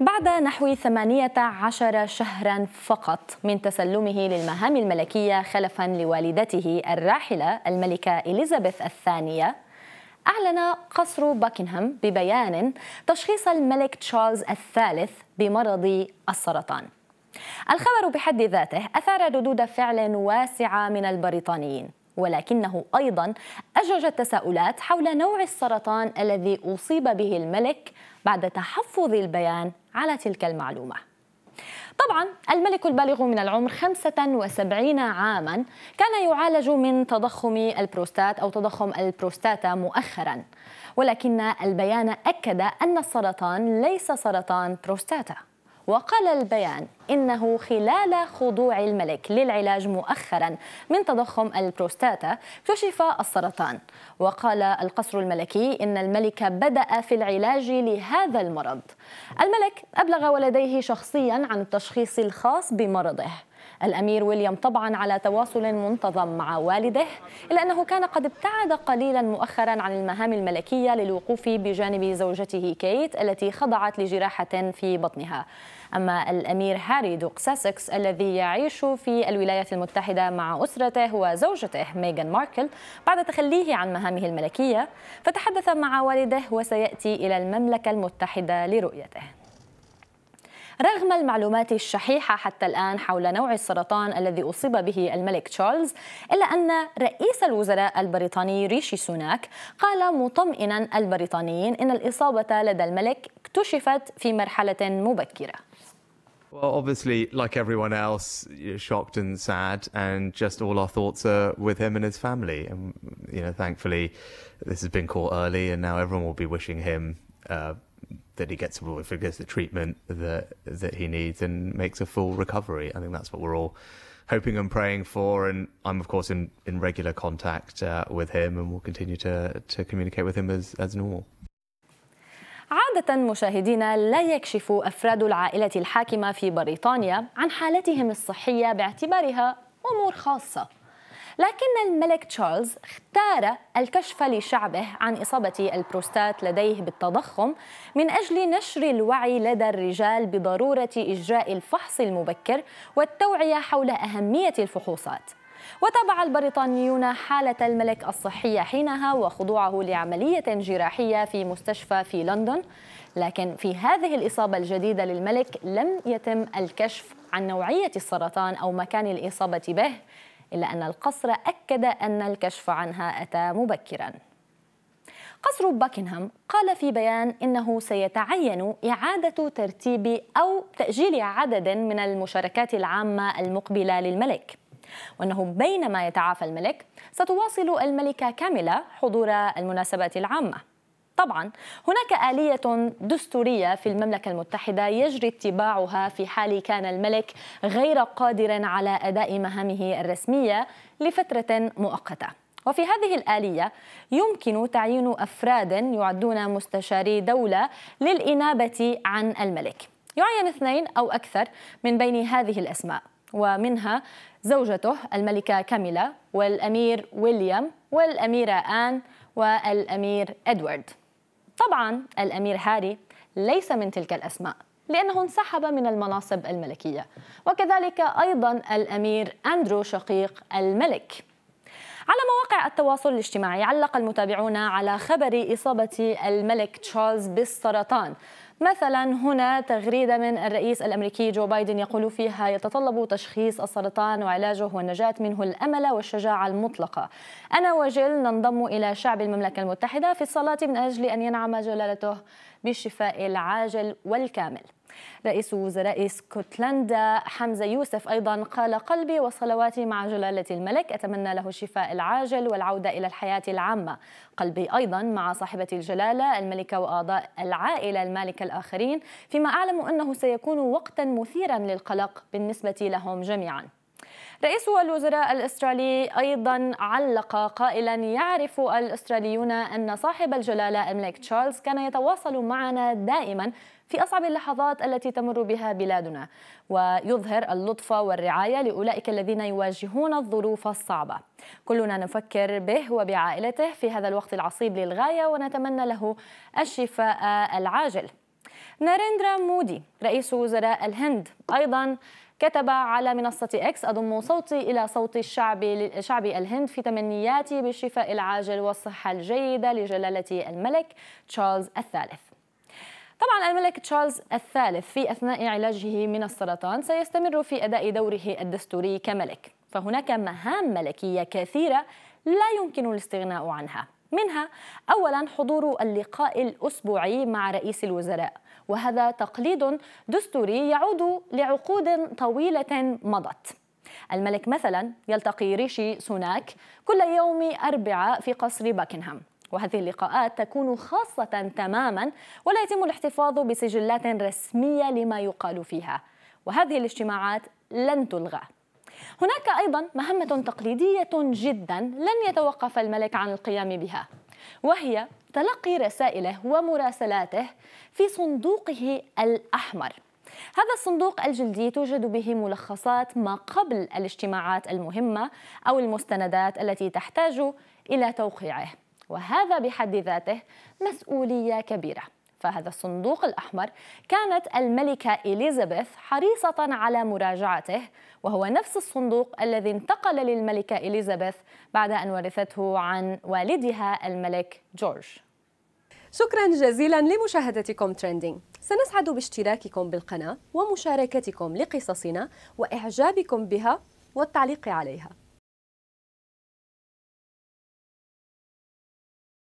بعد نحو 18 شهرا فقط من تسلمه للمهام الملكية خلفا لوالدته الراحلة الملكة إليزابيث الثانية أعلن قصر باكنهام ببيان تشخيص الملك تشارلز الثالث بمرض السرطان الخبر بحد ذاته أثار ردود فعل واسعة من البريطانيين ولكنه أيضا اجج التساؤلات حول نوع السرطان الذي أصيب به الملك بعد تحفظ البيان على تلك المعلومة طبعا الملك البالغ من العمر 75 عاما كان يعالج من تضخم البروستات أو تضخم البروستاتا مؤخرا ولكن البيان أكد أن السرطان ليس سرطان بروستاتا وقال البيان إنه خلال خضوع الملك للعلاج مؤخرا من تضخم البروستاتا كشف السرطان وقال القصر الملكي إن الملك بدأ في العلاج لهذا المرض الملك أبلغ ولديه شخصيا عن التشخيص الخاص بمرضه الأمير ويليام طبعا على تواصل منتظم مع والده إلا أنه كان قد ابتعد قليلا مؤخرا عن المهام الملكية للوقوف بجانب زوجته كيت التي خضعت لجراحة في بطنها أما الأمير هاري دوق ساسكس الذي يعيش في الولايات المتحدة مع أسرته وزوجته ميغان ماركل بعد تخليه عن مهامه الملكية فتحدث مع والده وسيأتي إلى المملكة المتحدة لرؤيته رغم المعلومات الشحيحة حتى الآن حول نوع السرطان الذي أصيب به الملك تشارلز إلا أن رئيس الوزراء البريطاني ريشي سوناك قال مطمئنا البريطانيين إن الإصابة لدى الملك اكتشفت في مرحلة مبكرة Well, obviously, like everyone else, shocked and sad, and just all our thoughts are with him and his family. And you know, thankfully, this has been caught early, and now everyone will be wishing him uh, that he gets well, if he gets the treatment that that he needs and makes a full recovery. I think that's what we're all hoping and praying for. And I'm of course in in regular contact uh, with him, and we'll continue to to communicate with him as as normal. عادة مشاهدينا لا يكشف أفراد العائلة الحاكمة في بريطانيا عن حالتهم الصحية باعتبارها أمور خاصة لكن الملك تشارلز اختار الكشف لشعبه عن إصابة البروستات لديه بالتضخم من أجل نشر الوعي لدى الرجال بضرورة إجراء الفحص المبكر والتوعية حول أهمية الفحوصات وتابع البريطانيون حالة الملك الصحية حينها وخضوعه لعملية جراحية في مستشفى في لندن لكن في هذه الإصابة الجديدة للملك لم يتم الكشف عن نوعية السرطان أو مكان الإصابة به إلا أن القصر أكد أن الكشف عنها أتى مبكراً قصر باكنهام قال في بيان انه سيتعين اعاده ترتيب او تاجيل عدد من المشاركات العامه المقبله للملك وأنه بينما يتعافى الملك ستواصل الملكة كاملة حضور المناسبات العامة طبعا هناك آلية دستورية في المملكة المتحدة يجري اتباعها في حال كان الملك غير قادر على أداء مهامه الرسمية لفترة مؤقتة وفي هذه الآلية يمكن تعيين أفراد يعدون مستشاري دولة للإنابة عن الملك يعين اثنين أو أكثر من بين هذه الأسماء ومنها زوجته الملكة كاميلا والأمير ويليام والأميرة آن والأمير إدوارد طبعا الأمير هاري ليس من تلك الأسماء لأنه انسحب من المناصب الملكية وكذلك أيضا الأمير أندرو شقيق الملك على مواقع التواصل الاجتماعي علق المتابعون على خبر إصابة الملك تشارلز بالسرطان مثلا هنا تغريدة من الرئيس الأمريكي جو بايدن يقول فيها يتطلب تشخيص السرطان وعلاجه والنجاة منه الأمل والشجاعة المطلقة أنا وجل ننضم إلى شعب المملكة المتحدة في الصلاة من أجل أن ينعم جلالته بالشفاء العاجل والكامل رئيس وزراء اسكتلندا حمزة يوسف أيضا قال قلبي وصلواتي مع جلالة الملك أتمنى له الشفاء العاجل والعودة إلى الحياة العامة قلبي أيضا مع صاحبة الجلالة الملكة وأعضاء العائلة المالكة الآخرين فيما أعلم أنه سيكون وقتا مثيرا للقلق بالنسبة لهم جميعا رئيس الوزراء الاسترالي ايضا علق قائلا يعرف الاستراليون ان صاحب الجلاله الملك تشارلز كان يتواصل معنا دائما في أصعب اللحظات التي تمر بها بلادنا ويظهر اللطف والرعاية لأولئك الذين يواجهون الظروف الصعبة كلنا نفكر به وبعائلته في هذا الوقت العصيب للغاية ونتمنى له الشفاء العاجل ناريندرا مودي رئيس وزراء الهند أيضا كتب على منصة إكس أضم صوتي إلى صوت الشعب شعب الهند في تمنياتي بالشفاء العاجل والصحة الجيدة لجلالة الملك تشارلز الثالث طبعا الملك تشارلز الثالث في أثناء علاجه من السرطان سيستمر في أداء دوره الدستوري كملك فهناك مهام ملكية كثيرة لا يمكن الاستغناء عنها منها أولا حضور اللقاء الأسبوعي مع رئيس الوزراء وهذا تقليد دستوري يعود لعقود طويلة مضت الملك مثلا يلتقي ريشي سوناك كل يوم أربعاء في قصر باكنهام وهذه اللقاءات تكون خاصة تماما ولا يتم الاحتفاظ بسجلات رسمية لما يقال فيها وهذه الاجتماعات لن تلغى هناك أيضا مهمة تقليدية جدا لن يتوقف الملك عن القيام بها وهي تلقي رسائله ومراسلاته في صندوقه الأحمر هذا الصندوق الجلدي توجد به ملخصات ما قبل الاجتماعات المهمة أو المستندات التي تحتاج إلى توقيعه وهذا بحد ذاته مسؤولية كبيرة فهذا الصندوق الأحمر كانت الملكة إليزابيث حريصة على مراجعته وهو نفس الصندوق الذي انتقل للملكة إليزابيث بعد أن ورثته عن والدها الملك جورج شكرا جزيلا لمشاهدتكم ترندينج سنسعد باشتراككم بالقناة ومشاركتكم لقصصنا وإعجابكم بها والتعليق عليها